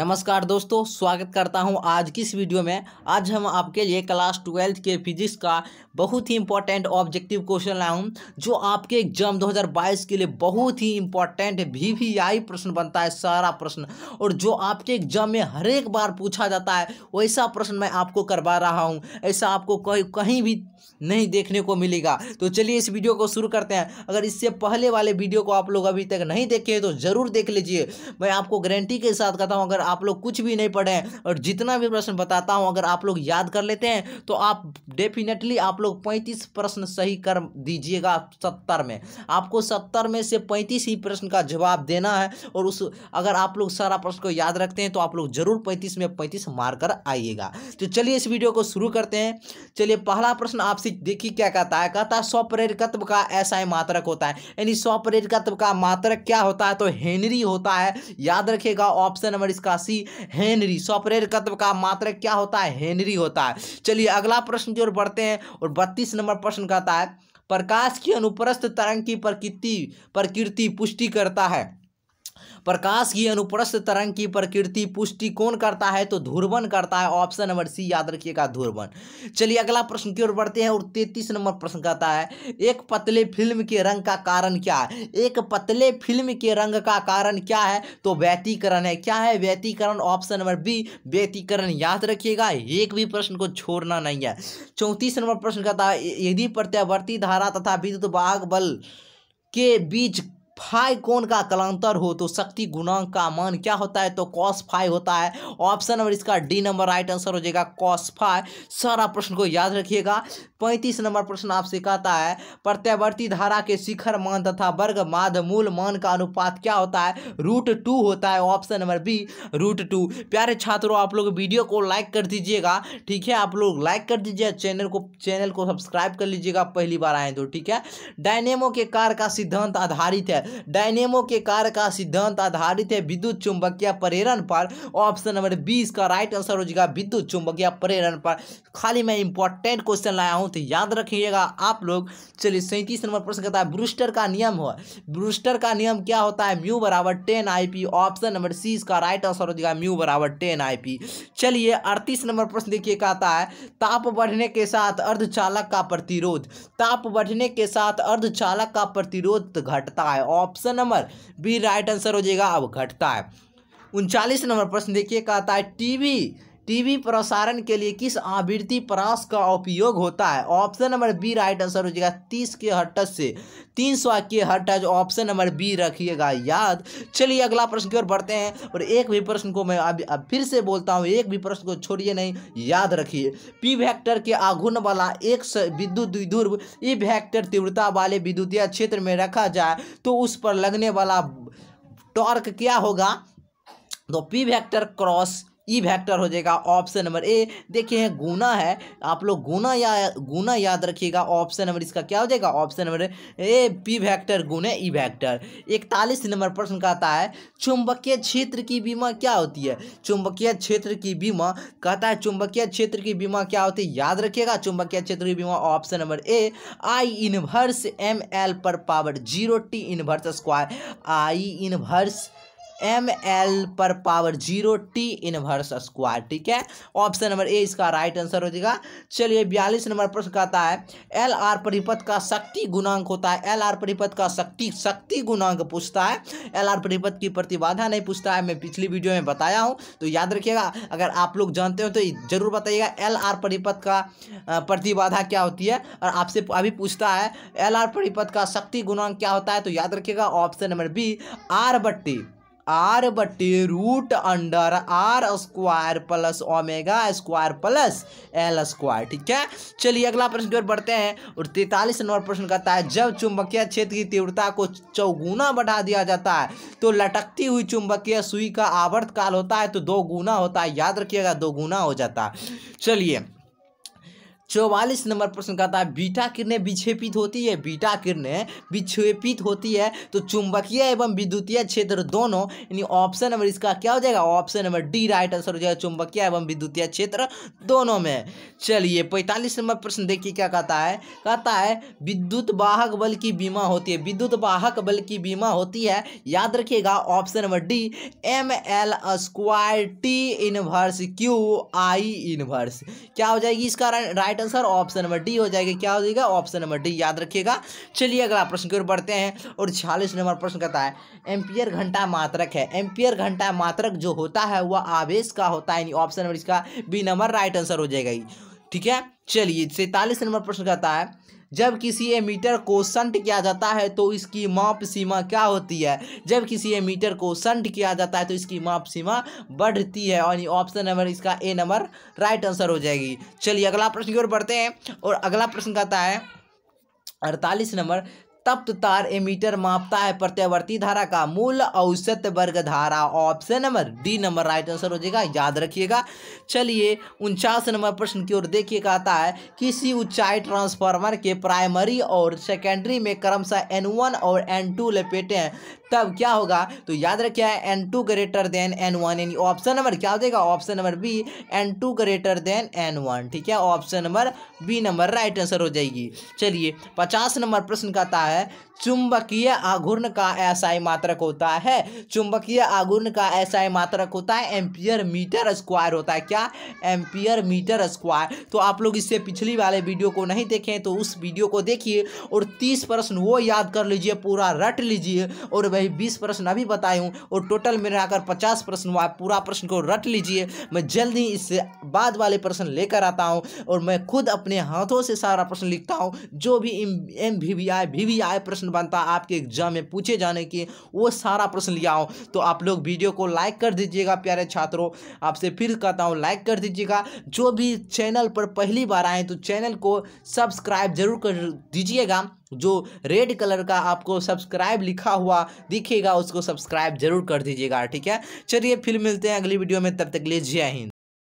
नमस्कार दोस्तों स्वागत करता हूं आज की इस वीडियो में आज हम आपके लिए क्लास ट्वेल्थ के फिजिक्स का बहुत ही इंपॉर्टेंट ऑब्जेक्टिव क्वेश्चन लाया हूं जो आपके एग्जाम 2022 के लिए बहुत ही इंपॉर्टेंट वी वी आई प्रश्न बनता है सारा प्रश्न और जो आपके एग्जाम में हर एक बार पूछा जाता है वैसा प्रश्न मैं आपको करवा रहा हूँ ऐसा आपको कहीं कहीं भी नहीं देखने को मिलेगा तो चलिए इस वीडियो को शुरू करते हैं अगर इससे पहले वाले वीडियो को आप लोग अभी तक नहीं देखे तो ज़रूर देख लीजिए मैं आपको गारंटी के साथ कहता हूँ अगर आप लोग कुछ भी नहीं पढ़े और जितना भी प्रश्न बताता हूँ अगर आप लोग याद कर लेते हैं तो आप डेफिनेटली आप लोग पैंतीस प्रश्न सही कर दीजिएगा सत्तर में आपको सत्तर में से पैंतीस ही प्रश्न का जवाब देना है और उस अगर आप लोग सारा प्रश्न को याद रखते हैं तो आप लोग जरूर पैंतीस में पैंतीस मार कर आइएगा तो चलिए इस वीडियो को शुरू करते हैं चलिए पहला प्रश्न आपसे देखिए क्या कहता है कहता है स्वप्रेरकत्व का ऐसा ही मात्रक होता है यानी स्वप्रेरकत्व का मात्रक क्या होता है तो हेनरी होता है याद रखेगा ऑप्शन नंबर इसका इक्यासी हेनरी सॉपरेर तत्व का मात्रक क्या होता है हेनरी होता है चलिए अगला प्रश्न जो बढ़ते हैं और बत्तीस नंबर प्रश्न कहता है प्रकाश की अनुप्रस्थ तरंग की प्रकृति प्रकृति पुष्टि करता है प्रकाश की अनुप्रस्थ तरंग की प्रकृति पुष्टि कौन करता है तो ध्रुवन करता है ऑप्शन नंबर सी याद रखिएगा ध्रुवन चलिए अगला प्रश्न की ओर बढ़ते हैं और तैतीस नंबर प्रश्न कहता है एक पतले फिल्म के रंग का कारण क्या है एक पतले फिल्म के रंग का कारण क्या है तो व्यतीकरण है क्या है व्यतीकरण ऑप्शन नंबर बी व्यतीकरण याद रखिएगा एक भी प्रश्न को छोड़ना नहीं है चौंतीस नंबर प्रश्न कहता है यदि प्रत्यावर्ती धारा तथा विद्युत बाघ बल के बीच फाइव कोण का कलांतर हो तो शक्ति गुणांक का मान क्या होता है तो कॉस फाइव होता है ऑप्शन नंबर इसका डी नंबर राइट आंसर हो जाएगा कॉस फाइव सारा प्रश्न को याद रखिएगा पैंतीस नंबर प्रश्न आपसे कहता है प्रत्यावर्ती धारा के शिखर मान तथा वर्ग माध मूल मान का अनुपात क्या होता है रूट टू होता है option number B root two प्यारे छात्रों आप लोग वीडियो को लाइक कर दीजिएगा ठीक है आप लोग लाइक कर दीजिए चैनल को चैनल को सब्सक्राइब कर लीजिएगा पहली बार आए तो ठीक है डायनेमो के कार का सिद्धांत आधारित है डायनेमो के कार्य का सिद्धांत आधारित है विद्युत चुंबकीय प्रेरण पर ऑप्शन नंबर बी इसका राइट आंसर हो जाएगा विद्युत चुंबकीय प्रेरण पर खाली मैं इंपॉर्टेंट क्वेश्चन लाया हूँ तो याद रखिएगा आप लोग चलिए सैंतीस नंबर प्रश्न कहता है ब्रूस्टर का नियम हो ब्रूस्टर का नियम क्या होता है म्यू बराबर ten I option number C इसका राइट आंसर हो जाएगा म्यू बराबर टेन आई चलिए अड़तीस नंबर प्रश्न देखिए कहता है ताप बढ़ने के साथ अर्धचालक का प्रतिरोध ताप बढ़ने के साथ अर्धचालक का प्रतिरोध घटता है option number B right answer हो जाएगा अब घटता है उनचालीस नंबर प्रश्न देखिए कहता है टीवी टीवी प्रसारण के लिए किस आवृत्ति परास का उपयोग होता है option number B right answer हो जाएगा तीस के हटस से तीन सौ के हटस ऑप्शन नंबर बी रखिएगा याद चलिए अगला प्रश्न की ओर बढ़ते हैं और एक भी प्रश्न को मैं अभी अब फिर से बोलता हूँ एक भी प्रश्न को छोड़िए नहीं याद रखिए पी वैक्टर के आघुन वाला एक विद्युत ध्रुव ई वैक्टर तीव्रता वाले विद्युतीय क्षेत्र में रखा जाए तो उस पर लगने वाला टॉर्क क्या होगा तो P vector cross E e vector हो जाएगा ऑप्शन नंबर ए देखिए गुना है आप लोग गुना या गुना याद रखिएगा ऑप्शन नंबर इसका क्या हो जाएगा option number A P vector गुने ई e वैक्टर इकतालीस नंबर प्रश्न कहता है चुंबकीय क्षेत्र की बीमा क्या होती है चुंबकीय क्षेत्र की बीमा कहता है चुंबकीय क्षेत्र की बीमा क्या होती है याद रखिएगा चुंबकीय क्षेत्र की बीमा option number A I inverse M L पर power zero T inverse square I inverse M L पर power zero T inverse square ठीक है ऑप्शन नंबर ए इसका राइट आंसर हो जाएगा चलिए बयालीस नंबर प्रश्न कहता है एल आर परिपथ का शक्ति गुणांक होता है एल आर परिपथ का शक्ति शक्ति गुणांक पूछता है एल आर परिपथ की प्रतिबाधा नहीं पूछता है मैं पिछली वीडियो में बताया हूँ तो याद रखिएगा अगर आप लोग जानते हो तो जरूर बताइएगा एल आर परिपथ का प्रतिबाधा क्या होती है और आपसे अभी पूछता है एल आर परिपथ का शक्ति गुणांक क्या होता है तो याद रखिएगा ऑप्शन नंबर बी आर बट्टी आर बटे root under R square plus omega square plus L square ठीक है चलिए अगला प्रश्न की ओर बढ़ते हैं और तैतालीस नंबर प्रश्न कहता है जब चुंबकीय क्षेत्र की तीव्रता को चौगुना बढ़ा दिया जाता है तो लटकती हुई चुंबकीय सुई का आवर्त काल होता है तो दो गुना होता है याद रखिएगा दो गुना हो जाता है चलिए चौवालीस नंबर प्रश्न कहता है बीटा किरणें विक्षेपित होती है बीटा किरणें विक्षेपित होती है तो चुंबकीय एवं विद्युतीय क्षेत्र दोनों यानी ऑप्शन नंबर इसका क्या हो जाएगा option number D right answer हो जाएगा चुंबकीय एवं विद्युतीय क्षेत्र दोनों में चलिए पैंतालीस नंबर प्रश्न देखिए क्या कहता है कहता है विद्युत वाहक बल की बीमा होती है विद्युत वाहक बल की बीमा होती है याद रखिएगा option number D M L square T inverse Q I inverse क्या हो जाएगी इसका right right answer option number D हो जाएगा क्या हो जाएगा ऑप्शन नंबर डी याद रखिएगा चलिए अगला प्रश्न की ओर बढ़ते हैं और छियालीस नंबर प्रश्न कहता है एम्पियर घंटा मात्रक है एम्पियर घंटा मात्रक जो होता है वह आवेश का होता है ऑप्शन नंबर इसका बी नंबर राइट आंसर हो जाएगा ठीक है चलिए सैंतालीस नंबर प्रश्न कहता है जब किसी एमीटर को संट किया जाता है तो इसकी माप सीमा क्या होती है जब किसी एमीटर को संट किया जाता है तो इसकी माप सीमा बढ़ती है यानी ऑप्शन नंबर इसका ए नंबर राइट आंसर हो जाएगी चलिए अगला प्रश्न की ओर बढ़ते हैं और अगला प्रश्न कहता है अड़तालीस नंबर तप्त तार एमीटर मापता है प्रत्यावर्ती धारा का मूल औसत वर्ग धारा option number D number right answer हो जाएगा याद रखिएगा चलिए उनचास नंबर प्रश्न की ओर देखिए कहता है किसी ऊंचाई ट्रांसफार्मर के प्राइमरी और सेकेंडरी में क्रमशः एन वन और एन टू लपेटे हैं तब क्या होगा तो याद रखिए N two greater than N one यानी ऑप्शन नंबर क्या हो जाएगा option number B N two greater than N one ठीक है option number B number right answer हो जाएगी चलिए पचास नंबर प्रश्न कहता है चुंबकीय आघूर्ण का ही मात्रक होता है चुंबकीय आघूर्ण का ही मात्रक होता है एम्पियर मीटर स्क्वायर होता है क्या एम्पियर मीटर स्क्वायर तो आप लोग इससे पिछली वाले वीडियो को नहीं देखें तो उस वीडियो को देखिए और तीस प्रश्न वो याद कर लीजिए पूरा रट लीजिए और वही बीस प्रश्न अभी बताई हूँ और टोटल आकर पचास प्रश्न हुआ पूरा प्रश्न को रट लीजिए मैं जल्द ही इससे बाद वाले प्रश्न लेकर आता हूँ और मैं खुद अपने हाथों से सारा प्रश्न लिखता हूँ जो भी M V V I V V I प्रश्न बनता है आपके एग्जाम में पूछे जाने की वो सारा प्रश्न लिया हूँ तो आप लोग वीडियो को लाइक कर दीजिएगा प्यारे छात्रों आपसे फिर कहता हूँ लाइक कर दीजिएगा जो भी चैनल पर पहली बार आए तो चैनल को सब्सक्राइब जरूर कर दीजिएगा जो रेड कलर का आपको सब्सक्राइब लिखा हुआ दिखेगा उसको सब्सक्राइब जरूर कर दीजिएगा ठीक है चलिए फिर मिलते हैं अगली वीडियो में तब तक लिए जय हिंद